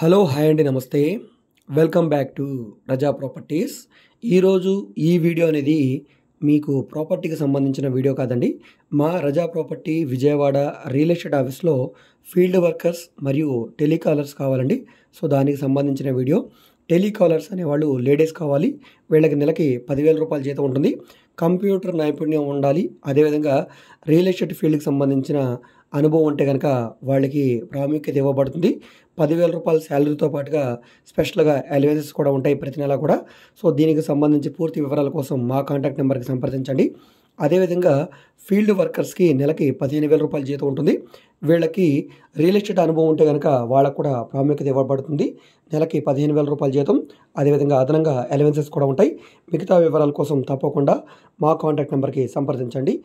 hello hi అండి నమస్తే welcome back to Raza properties ఈరోజు ఈ వీడియో అనేది మీకు ప్రాపర్టీకి సంబంధించిన వీడియో కాదండి మా Raza property Vijayawada real estate ఆఫీస్లో ఫీల్డ్ వర్కర్స్ మరియు టెలికాలర్స్ కావాలండి సో దానికి సంబంధించిన వీడియో టెలికాలర్స్ అనేవాళ్ళు లేడీస్ కావాలి వీళ్ళకి నెలకి పదివేల రూపాయల జీతం ఉంటుంది కంప్యూటర్ నైపుణ్యం ఉండాలి అదేవిధంగా రియల్ ఎస్టేట్ ఫీల్డ్కి సంబంధించిన అనుభవం ఉంటే కనుక వాళ్ళకి ప్రాముఖ్యత ఇవ్వబడుతుంది పదివేల రూపాయల శాలరీతో పాటుగా స్పెషల్గా అలవెన్సెస్ కూడా ఉంటాయి ప్రతి నెల కూడా సో దీనికి సంబంధించి పూర్తి వివరాల కోసం మా కాంటాక్ట్ నెంబర్కి సంప్రదించండి అదేవిధంగా ఫీల్డ్ వర్కర్స్కి నెలకి పదిహేను వేల రూపాయల జీతం ఉంటుంది వీళ్ళకి రియల్ ఎస్టేట్ అనుభవం ఉంటే కనుక వాళ్ళకు కూడా ప్రాముఖ్యత ఇవ్వబడుతుంది నెలకి పదిహేను వేల రూపాయల జీతం అదేవిధంగా అదనంగా అలవెన్సెస్ కూడా ఉంటాయి మిగతా వివరాల కోసం తప్పకుండా మా కాంటాక్ట్ నెంబర్కి సంప్రదించండి